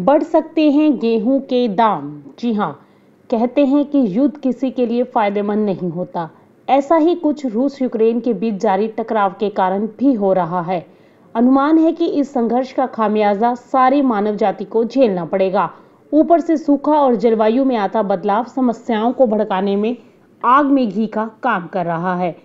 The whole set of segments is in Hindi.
बढ़ सकते हैं गेहूं के दाम जी हाँ कहते हैं कि युद्ध किसी के लिए फायदेमंद नहीं होता ऐसा ही कुछ रूस यूक्रेन के बीच जारी टकराव के कारण भी हो रहा है अनुमान है कि इस संघर्ष का खामियाजा सारी मानव जाति को झेलना पड़ेगा ऊपर से सूखा और जलवायु में आता बदलाव समस्याओं को भड़काने में आग में घी का काम कर रहा है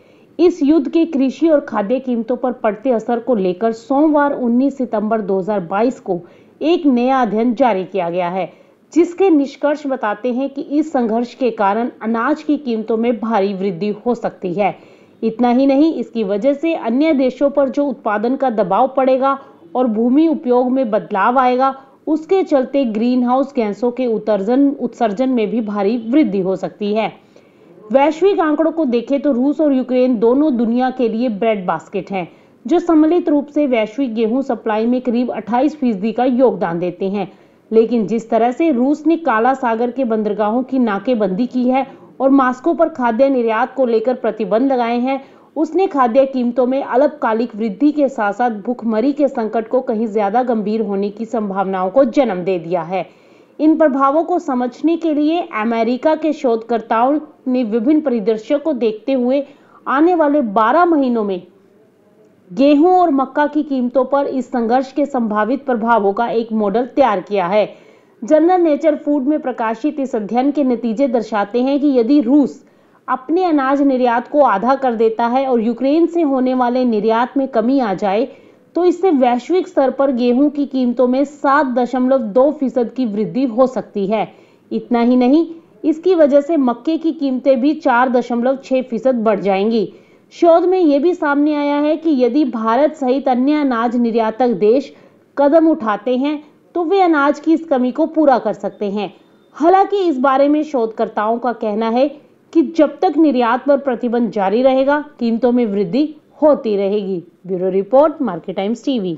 इस युद्ध के कृषि और खाद्य कीमतों पर पड़ते असर को लेकर सोमवार 19 सितंबर 2022 को एक नया अध्ययन जारी किया गया है जिसके निष्कर्ष बताते हैं कि इस संघर्ष के कारण अनाज की कीमतों में भारी वृद्धि हो सकती है इतना ही नहीं इसकी वजह से अन्य देशों पर जो उत्पादन का दबाव पड़ेगा और भूमि उपयोग में बदलाव आएगा उसके चलते ग्रीन हाउस गैसों के उत्सर्जन उत्सर्जन में भी भारी वृद्धि हो सकती है वैश्विक आंकड़ों को देखें तो रूस और यूक्रेन दोनों दुनिया के लिए ब्रेड बास्केट हैं जो सम्मिलित रूप से वैश्विक गेहूं सप्लाई में करीब 28 फीसदी का योगदान देते हैं लेकिन जिस तरह से रूस ने काला सागर के बंदरगाहों की नाकेबंदी की है और मास्को पर खाद्य निर्यात को लेकर प्रतिबंध लगाए हैं उसने खाद्य कीमतों में अल्पकालिक वृद्धि के साथ साथ भूखमरी के संकट को कहीं ज्यादा गंभीर होने की संभावनाओं को जन्म दे दिया है इन प्रभावों को समझने के लिए अमेरिका के शोधकर्ताओं ने विभिन्न परिदृश्यों को देखते हुए आने वाले 12 महीनों में गेहूं और मक्का की कीमतों पर इस संघर्ष के संभावित प्रभावों का एक मॉडल तैयार किया है जनरल नेचर फूड में प्रकाशित इस अध्ययन के नतीजे दर्शाते हैं कि यदि रूस अपने अनाज निर्यात को आधा कर देता है और यूक्रेन से होने वाले निर्यात में कमी आ जाए तो इससे वैश्विक स्तर पर गेहूं की कीमतों में सात दशमलव दो फीसद की वृद्धि हो सकती है इतना ही नहीं इसकी वजह से मक्के की कीमतें भी चार दशमलव छह फीसद बढ़ जाएंगी शोध में यह भी सामने आया है कि यदि भारत सहित अन्य अनाज निर्यातक देश कदम उठाते हैं तो वे अनाज की इस कमी को पूरा कर सकते हैं हालांकि इस बारे में शोधकर्ताओं का कहना है कि जब तक निर्यात पर प्रतिबंध जारी रहेगा कीमतों में वृद्धि होती रहेगी bureau report Market Times TV